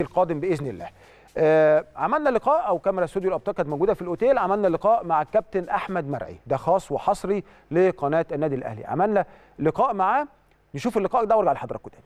القادم باذن الله آه عملنا لقاء او كاميرا استوديو الابطال كانت موجوده في الاوتيل عملنا لقاء مع الكابتن احمد مرعي ده خاص وحصري لقناه النادي الاهلي عملنا لقاء معاه نشوف اللقاء ده وارجع لحضراتكم تاني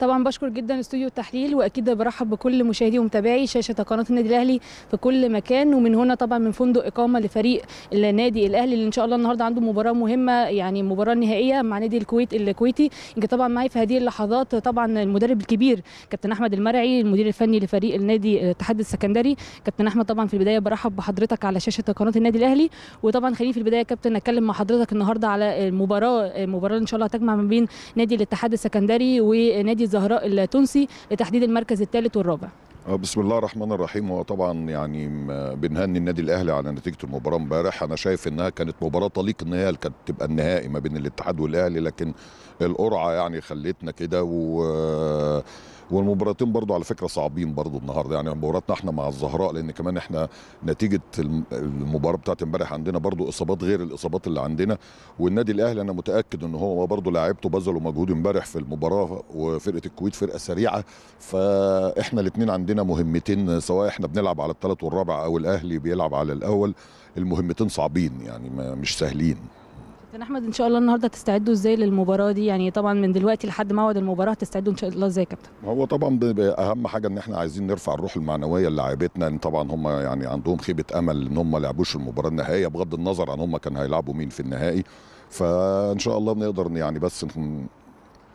طبعا بشكر جدا استوديو التحليل واكيد برحب بكل مشاهدي ومتابعي شاشه قناه النادي الاهلي في كل مكان ومن هنا طبعا من فندق اقامه لفريق النادي الاهلي اللي ان شاء الله النهارده عنده مباراه مهمه يعني مباراه نهائيه مع نادي الكويت الكويتي انت طبعا معي في هذه اللحظات طبعا المدرب الكبير كابتن احمد المرعي المدير الفني لفريق النادي الاتحاد السكندري كابتن احمد طبعا في البدايه برحب بحضرتك على شاشه قناه النادي الاهلي وطبعا خليني في البدايه كابتن اتكلم مع حضرتك النهارده على المباراه المباراه ان شاء الله هتجمع ما بين نادي الاتحاد السكندري ونادي نادي الزهراء التونسي لتحديد المركز الثالث والرابع آه، بسم الله الرحمن الرحيم هو طبعا يعني بنهني النادي الاهلي على نتيجه المباراه امبارح انا شايف انها كانت مباراه طليق ان هي كانت تبقى النهائي ما بين الاتحاد والاهلي لكن القرعه يعني خلتنا كده و والمباراتين برضو على فكره صعبين برضو النهارده يعني مباراتنا احنا مع الزهراء لان كمان احنا نتيجه المباراه بتاعت امبارح عندنا برضو اصابات غير الاصابات اللي عندنا والنادي الاهلي انا متاكد ان هو برضو لاعبته بذلوا مجهود امبارح في المباراه وفرقه الكويت فرقه سريعه فاحنا الاثنين عندنا مهمتين سواء احنا بنلعب على الثالث والرابع او الاهلي بيلعب على الاول المهمتين صعبين يعني مش سهلين كابتن احمد ان شاء الله النهارده تستعدوا ازاي للمباراه دي يعني طبعا من دلوقتي لحد موعد المباراه تستعدوا ان شاء الله ازاي يا كابتن هو طبعا اهم حاجه ان احنا عايزين نرفع الروح المعنويه للاعيبتنا ان طبعا هم يعني عندهم خيبه امل ان هم ما لعبوش المباراه النهائيه بغض النظر عن هم كان هيلعبوا مين في النهائي فان شاء الله بنقدر يعني بس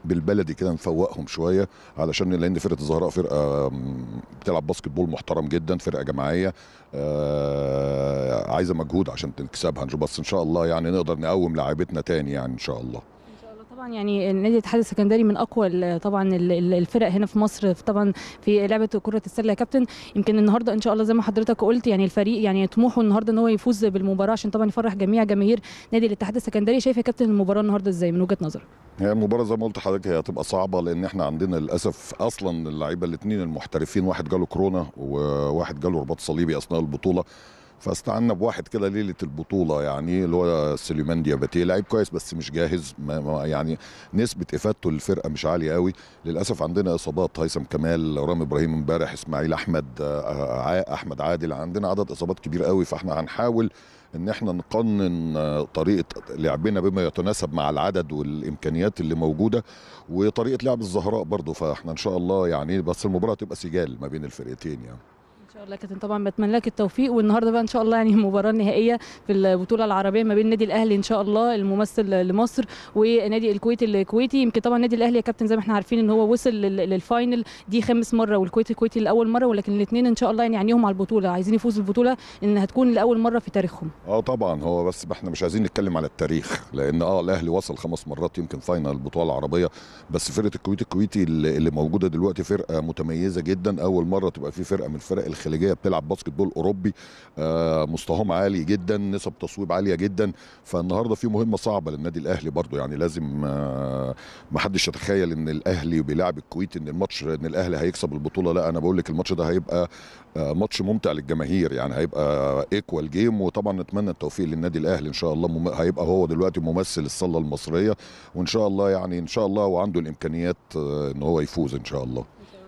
بالبلدي كده نفوقهم شويه علشان لان فرقه الزهراء فرقه بتلعب باسكت بول محترم جدا فرقه جماعيه آه، عايزه مجهود عشان تكسبها بس ان شاء الله يعني نقدر نقوم لاعيبتنا تاني يعني ان شاء الله طبعا يعني نادي الاتحاد السكندري من اقوى طبعا الفرق هنا في مصر طبعا في لعبه كره السله يا كابتن يمكن النهارده ان شاء الله زي ما حضرتك قلت يعني الفريق يعني طموحه النهارده ان هو يفوز بالمباراه عشان طبعا يفرح جميع جماهير نادي الاتحاد السكندري شايف يا كابتن المباراه النهارده ازاي من وجهه نظرك هي المباراة زي ما قلت لحضرتك هي هتبقى صعبة لأن احنا عندنا للأسف أصلا اللعيبة الاثنين المحترفين واحد جاله كورونا وواحد جاله رباط صليبي أثناء البطولة فاستعنا بواحد كده ليله البطوله يعني اللي هو سليمان ديابتي لعيب كويس بس مش جاهز ما ما يعني نسبه افادته للفرقه مش عاليه قوي للاسف عندنا اصابات هيثم كمال رامي ابراهيم امبارح اسماعيل احمد آه، احمد عادل عندنا عدد اصابات كبير قوي فاحنا هنحاول ان احنا نقنن آه، طريقه لعبنا بما يتناسب مع العدد والامكانيات اللي موجوده وطريقه لعب الزهراء برضو فاحنا ان شاء الله يعني بس المباراه تبقى سجال ما بين الفرقتين يعني شاء الله كابتن طبعا بتمنى لك التوفيق والنهارده بقى ان شاء الله يعني المباراه النهائيه في البطوله العربيه ما بين النادي الاهلي ان شاء الله الممثل لمصر ونادي الكويت الكويتي يمكن طبعا النادي الاهلي يا كابتن زي ما احنا عارفين ان هو وصل للفاينل دي خامس مره والكويت الكويتي لاول مره ولكن الاثنين ان شاء الله يعني عينيهم على البطوله عايزين يفوزوا البطوله انها تكون لاول مره في تاريخهم اه طبعا هو بس احنا مش عايزين نتكلم على التاريخ لان اه الاهلي وصل خمس مرات يمكن فاينل البطوله العربيه بس فرقه الكويت الكويتي اللي موجوده دلوقتي فرقه متميزه جدا اول مره تبقى في فرقه من الفرق الخليجيه بتلعب باسكت بول اوروبي آه، مستواهم عالي جدا نسب تصويب عاليه جدا فالنهارده في مهمه صعبه للنادي الاهلي برضو يعني لازم آه، ما حدش يتخيل ان الاهلي بيلعب الكويت ان الماتش ان الاهلي هيكسب البطوله لا انا بقول لك الماتش ده هيبقى آه، ماتش ممتع للجماهير يعني هيبقى ايكوال جيم وطبعا نتمنى التوفيق للنادي الاهلي ان شاء الله مم... هيبقى هو دلوقتي ممثل الصاله المصريه وان شاء الله يعني ان شاء الله وعنده الامكانيات ان هو يفوز ان شاء الله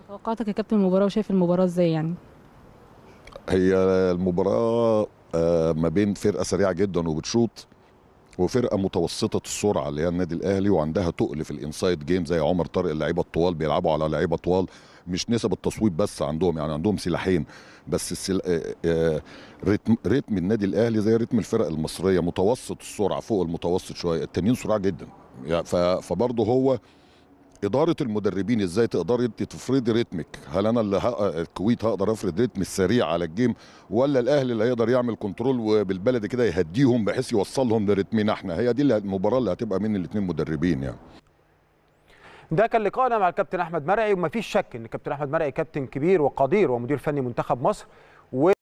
توقعاتك يا كابتن المباراه وشايف المباراه ازاي يعني هي المباراه آه، ما بين فرقه سريعه جدا وبتشوط وفرقه متوسطه السرعه اللي هي النادي الاهلي وعندها تقل في الانسايد جيم زي عمر طارق اللعيبه الطوال بيلعبوا على لعيبه طوال مش نسب التصويب بس عندهم يعني عندهم سلاحين بس السل... ريتم... آه، آه، رتم رتم النادي الاهلي زي رتم الفرق المصريه متوسط السرعه فوق المتوسط شويه التانيين سرعه جدا يعني ف... فبرضه هو اداره المدربين ازاي تقدري انت تفرضي رتمك هل انا اللي هق... آه، الكويت هقدر افرض رتم السريع على الجيم ولا الاهلي اللي هيقدر يعمل كنترول وبالبلد كده يهديهم بحيث يوصلهم لرتمنا احنا هي دي المباراه اللي هتبقى من الاثنين مدربين يعني ده كان لقائنا مع الكابتن احمد مرعي ومفيش شك ان الكابتن احمد مرعي كابتن كبير وقدير ومدير فني منتخب مصر و